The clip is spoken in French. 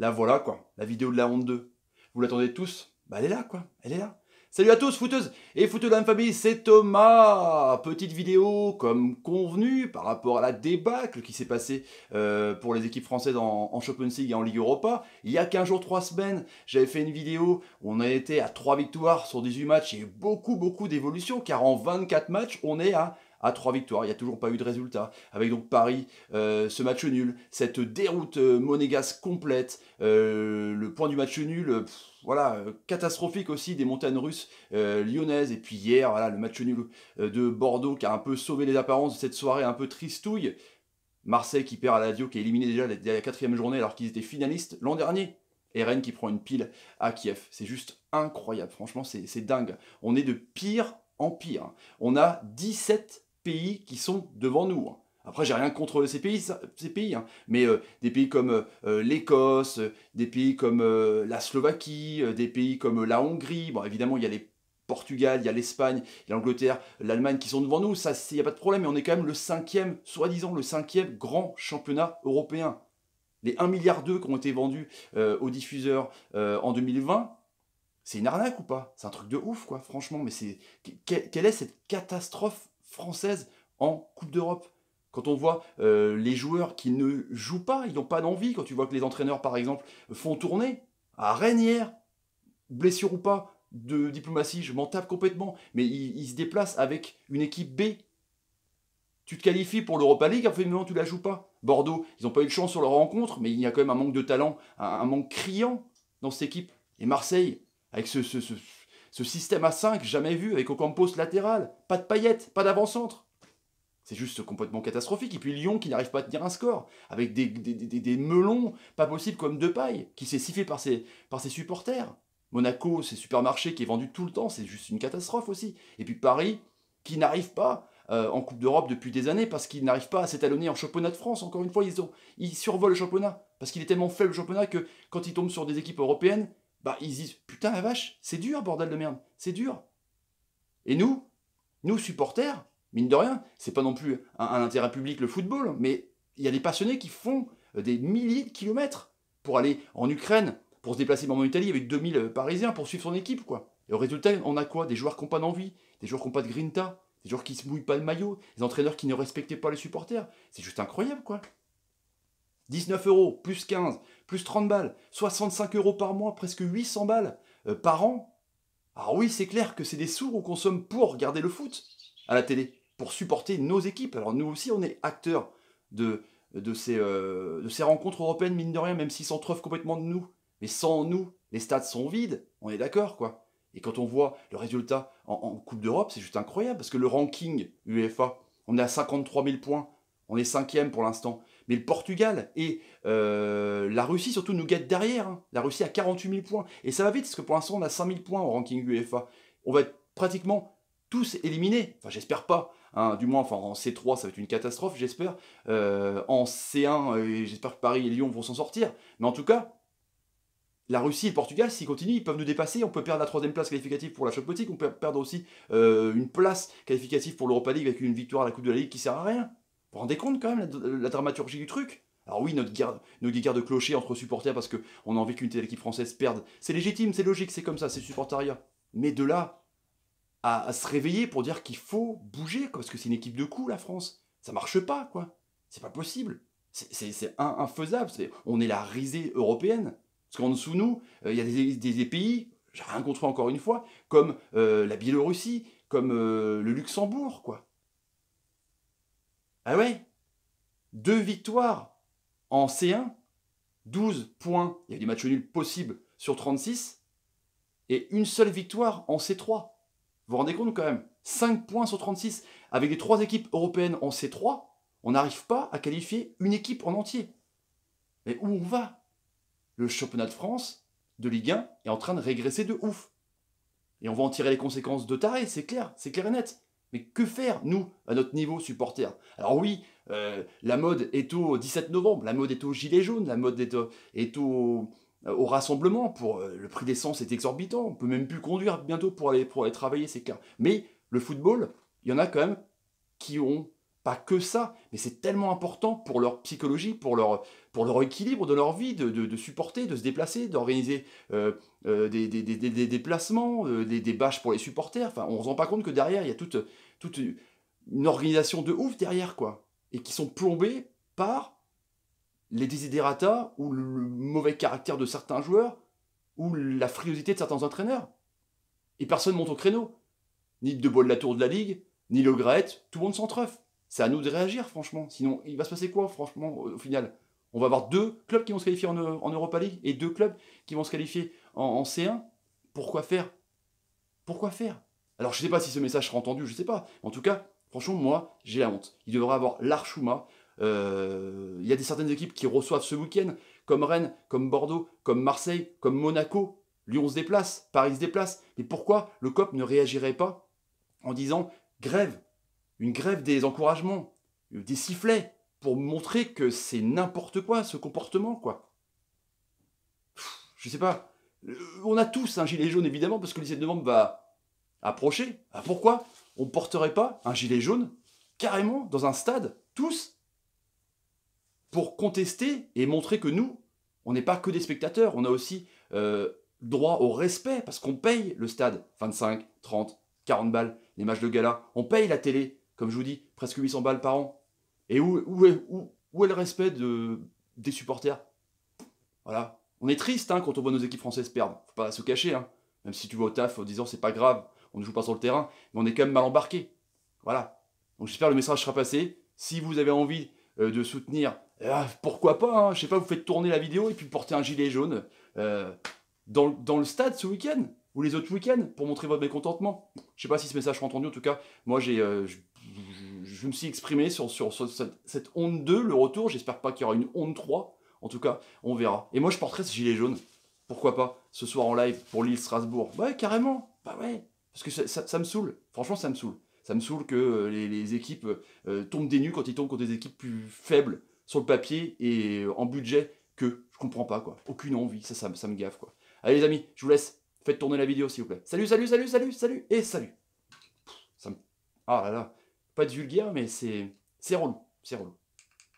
La voilà, quoi. La vidéo de la honte 2. Vous l'attendez tous Bah, elle est là, quoi. Elle est là. Salut à tous, footeuses et footeux de la famille, c'est Thomas Petite vidéo, comme convenu, par rapport à la débâcle qui s'est passée euh, pour les équipes françaises en, en Champions League et en Ligue Europa. Il y a 15 jours, trois semaines, j'avais fait une vidéo où on a été à 3 victoires sur 18 matchs. et beaucoup, beaucoup d'évolution car en 24 matchs, on est à à trois victoires, il n'y a toujours pas eu de résultat. Avec donc Paris, euh, ce match nul, cette déroute euh, monégasque complète, euh, le point du match nul, voilà, catastrophique aussi des montagnes russes lyonnaises. Et puis hier, voilà, le match nul de Bordeaux qui a un peu sauvé les apparences de cette soirée un peu tristouille. Marseille qui perd à la Dio, qui est éliminé déjà la, la quatrième journée alors qu'ils étaient finalistes l'an dernier. Et Rennes qui prend une pile à Kiev. C'est juste incroyable, franchement, c'est dingue. On est de pire en pire. On a 17 pays qui sont devant nous. Hein. Après, j'ai rien contre ces pays, ces pays hein. mais euh, des pays comme l'Ecosse, euh, euh, l'Écosse, des pays comme la Slovaquie, des pays comme la Hongrie, bon, évidemment, il y a les Portugal, il y a l'Espagne, l'Angleterre, l'Allemagne qui sont devant nous, ça, il n'y a pas de problème, mais on est quand même le cinquième, soi-disant le cinquième grand championnat européen. Les 1 ,2 qui ont été vendus aux diffuseurs en 2020, c'est une arnaque ou pas C'est un truc de ouf, quoi, franchement. Mais c'est quelle est cette catastrophe française en Coupe d'Europe. Quand on voit euh, les joueurs qui ne jouent pas, ils n'ont pas d'envie, quand tu vois que les entraîneurs, par exemple, font tourner à Rennes hier, blessure ou pas, de diplomatie, je m'en tape complètement, mais ils, se déplacent avec une équipe B tu te qualifies pour l'Europa League, à finalement tu la joues pas. Bordeaux, ils n'ont pas eu de chance sur leur rencontre, mais il y a quand même un manque de talent, un, manque criant dans cette équipe. Et Marseille, avec ce, ce système à 5 jamais vu avec Ocampos latéral, pas de paillettes, pas d'avant-centre. C'est juste complètement catastrophique. Et puis Lyon qui n'arrive pas à tenir un score, avec des, melons pas possible comme paille qui s'est sifflé par ses, par ses supporters. Monaco, c'est supermarché qui est vendu tout le temps, c'est juste une catastrophe aussi. Et puis Paris, qui n'arrive pas euh, en Coupe d'Europe depuis des années, parce qu'il n'arrive pas à s'étalonner en championnat de France. Encore une fois, ils, ont, ils survolent le championnat, parce qu'il est tellement faible le championnat que quand il tombe sur des équipes européennes, bah, ils disent Putain, la vache, c'est dur, bordel de merde, c'est dur. Et nous, nous, supporters, mine de rien, c'est pas non plus un, intérêt public le football, mais il y a des passionnés qui font euh, des milliers de kilomètres pour aller en Ukraine, pour se déplacer même en Italie avec 2000 euh, Parisiens pour suivre son équipe, quoi. Et au résultat, on a quoi Des joueurs qui n'ont pas d'envie, des joueurs qui n'ont pas de grinta, des joueurs qui se mouillent pas le maillot, des entraîneurs qui ne respectaient pas les supporters. C'est juste incroyable, quoi. 19 euros, plus 15, plus 30 balles, 65 euros par mois, presque 800 balles euh, par an. Alors ah oui, c'est clair que c'est des sous qu'on consomme pour regarder le foot à la télé, pour supporter nos équipes. Alors nous aussi, on est acteurs de, euh, ces, rencontres européennes, mine de rien, même s'ils s'entreuvent complètement de nous. Mais sans nous, les stades sont vides, on est d'accord, quoi. Et quand on voit le résultat en, Coupe d'Europe, c'est juste incroyable, parce que le ranking UEFA, on est à 53 000 points, on est cinquième pour l'instant mais le Portugal et euh, la Russie surtout nous guettent derrière. Hein. La Russie a 48 000 points. Et ça va vite, parce que pour l'instant, on a 5 000 points au ranking UEFA. On va être pratiquement tous éliminés. Enfin, j'espère pas. Hein. du moins, en C3, ça va être une catastrophe, j'espère. Euh, en C1, euh, j'espère que Paris et Lyon vont s'en sortir. Mais en tout cas, la Russie et le Portugal, s'ils continuent, ils peuvent nous dépasser. On peut perdre la troisième place qualificative pour la Champions League. On peut perdre aussi une place qualificative pour l'Europa League avec une victoire à la Coupe de la Ligue qui sert à rien. Vous vous rendez compte quand même la, la dramaturgie du truc alors oui, notre guerre, nos guerres de clocher entre supporters parce qu'on a envie qu'une telle équipe française perde, c'est légitime, c'est logique, c'est comme ça, c'est supportariat. Mais de là à, se réveiller pour dire qu'il faut bouger, parce que c'est une équipe de coups, la France, ça marche pas, quoi. C'est pas possible. C'est infaisable. on est la risée européenne. Parce qu'en dessous de nous, euh, il y a des, pays, j'ai rien contre encore une fois, comme euh, la Biélorussie, comme euh, le Luxembourg, quoi. Ah ouais Deux victoires en C1, 12 points, il y a des matchs nuls possibles sur 36, et une seule victoire en C3. Vous vous rendez compte quand même 5 points sur 36. Avec les trois équipes européennes en C3, on n'arrive pas à qualifier une équipe en entier. Mais où on va Le championnat de France de Ligue 1 est en train de régresser de ouf. Et on va en tirer les conséquences de taré, c'est clair, c'est clair et net. Mais que faire, nous, à notre niveau supporter Alors oui, euh, la mode est au 17 novembre, la mode est au gilet jaune, la mode est au, euh, au, rassemblement, pour euh, le prix d'essence est exorbitant, on ne peut même plus conduire bientôt pour aller, pour aller travailler, c'est clair. Mais le football, il y en a quand même qui ont pas que ça, mais c'est tellement important pour leur psychologie, pour leur, pour leur équilibre de leur vie, de, supporter, de se déplacer, d'organiser euh, euh, des, déplacements, euh, des, bâches pour les supporters. Enfin, on ne se rend pas compte que derrière, il y a toute, toute une organisation de ouf derrière, quoi. Et qui sont plombés par les désidératas ou le mauvais caractère de certains joueurs ou la friosité de certains entraîneurs. Et personne monte au créneau. Ni De de la Tour de la Ligue, ni Le grette, tout le monde s'entreuf. C'est à nous de réagir, franchement. Sinon, il va se passer quoi, franchement, au, final On va avoir deux clubs qui vont se qualifier en, Europa League et deux clubs qui vont se qualifier en, C1. Pourquoi faire Pourquoi faire Alors, je ne sais pas si ce message sera entendu, je ne sais pas. En tout cas, franchement, moi, j'ai la honte. Il devrait avoir l'Archuma. Euh, il y a des certaines équipes qui reçoivent ce week-end, comme Rennes, comme Bordeaux, comme Marseille, comme Monaco. Lyon se déplace, Paris se déplace. Mais pourquoi le COP ne réagirait pas en disant grève une grève des encouragements, des sifflets, pour montrer que c'est n'importe quoi ce comportement, quoi. ne je sais pas. Euh, on a tous un gilet jaune, évidemment, parce que le 17 novembre va approcher. Ah, pourquoi on ne porterait pas un gilet jaune, carrément, dans un stade, tous, pour contester et montrer que nous, on n'est pas que des spectateurs, on a aussi euh, droit au respect, parce qu'on paye le stade, 25, 30, 40 balles, les matchs de gala, on paye la télé, comme je vous dis, presque 800 balles par an. Et où, est, où, est le respect des supporters Voilà. On est triste hein, quand on voit nos équipes françaises perdre. Faut pas se cacher. Hein. Même si tu vas au taf en disant c'est pas grave, on ne joue pas sur le terrain, mais on est quand même mal embarqué. Voilà. Donc j'espère le message sera passé. Si vous avez envie euh, de soutenir, ah, pourquoi pas, hein. je sais pas, vous faites tourner la vidéo et puis porter un gilet jaune euh, dans, dans, le stade ce week-end ou les autres week-ends pour montrer votre mécontentement. Je sais pas si ce message sera entendu, en tout cas, moi j'ai euh, je me suis exprimé sur, sur, cette, onde 2, le retour. J'espère pas qu'il y aura une onde 3. En tout cas, on verra. Et moi, je porterai ce gilet jaune. Pourquoi pas Ce soir en live pour l'île Strasbourg. Ouais, carrément. Bah ouais. Parce que ça, me saoule. Franchement, ça me saoule. Ça me saoule que euh, les, équipes euh, euh, tombent des nues quand ils tombent contre des équipes plus faibles sur le papier et en budget que je comprends pas quoi. Aucune envie, ça, ça, me gaffe quoi. Allez les amis, je vous laisse. Faites tourner la vidéo s'il vous plaît. Salut, salut, salut, salut, salut et salut. Ça me... Ah là là pas de vulgaire, mais c'est, c'est relou. C'est relou.